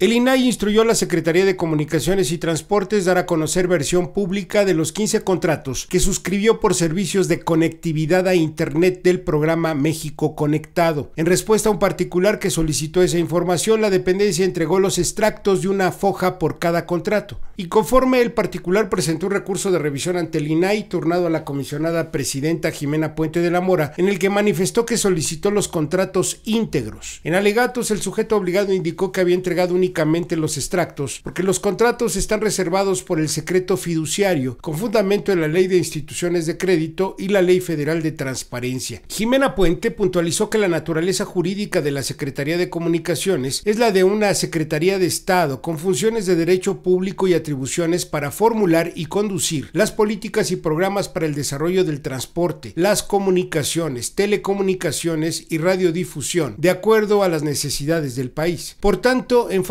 El INAI instruyó a la Secretaría de Comunicaciones y Transportes dar a conocer versión pública de los 15 contratos que suscribió por servicios de conectividad a Internet del programa México Conectado. En respuesta a un particular que solicitó esa información, la dependencia entregó los extractos de una foja por cada contrato. Y conforme el particular presentó un recurso de revisión ante el INAI turnado a la comisionada presidenta Jimena Puente de la Mora, en el que manifestó que solicitó los contratos íntegros. En alegatos, el sujeto obligado indicó que había entregado un los extractos, porque los contratos están reservados por el secreto fiduciario, con fundamento en la Ley de Instituciones de Crédito y la Ley Federal de Transparencia. Jimena Puente puntualizó que la naturaleza jurídica de la Secretaría de Comunicaciones es la de una Secretaría de Estado con funciones de derecho público y atribuciones para formular y conducir las políticas y programas para el desarrollo del transporte, las comunicaciones, telecomunicaciones y radiodifusión, de acuerdo a las necesidades del país. Por tanto, en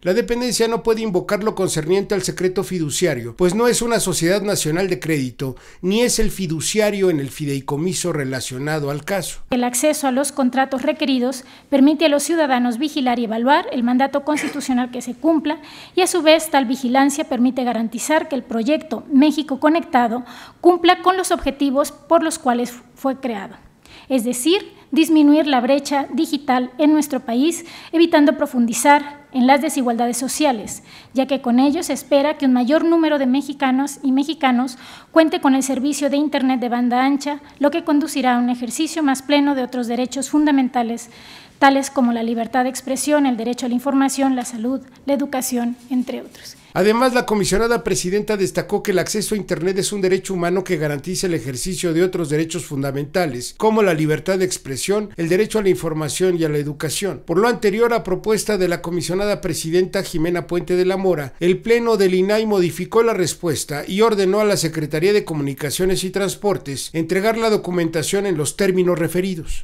la dependencia no puede invocar lo concerniente al secreto fiduciario, pues no es una sociedad nacional de crédito, ni es el fiduciario en el fideicomiso relacionado al caso. El acceso a los contratos requeridos permite a los ciudadanos vigilar y evaluar el mandato constitucional que se cumpla y a su vez tal vigilancia permite garantizar que el proyecto México Conectado cumpla con los objetivos por los cuales fue creado es decir, disminuir la brecha digital en nuestro país, evitando profundizar en las desigualdades sociales, ya que con ello se espera que un mayor número de mexicanos y mexicanos cuente con el servicio de Internet de banda ancha, lo que conducirá a un ejercicio más pleno de otros derechos fundamentales tales como la libertad de expresión, el derecho a la información, la salud, la educación, entre otros. Además, la comisionada presidenta destacó que el acceso a Internet es un derecho humano que garantiza el ejercicio de otros derechos fundamentales, como la libertad de expresión, el derecho a la información y a la educación. Por lo anterior, a propuesta de la comisionada presidenta Jimena Puente de la Mora, el Pleno del INAI modificó la respuesta y ordenó a la Secretaría de Comunicaciones y Transportes entregar la documentación en los términos referidos.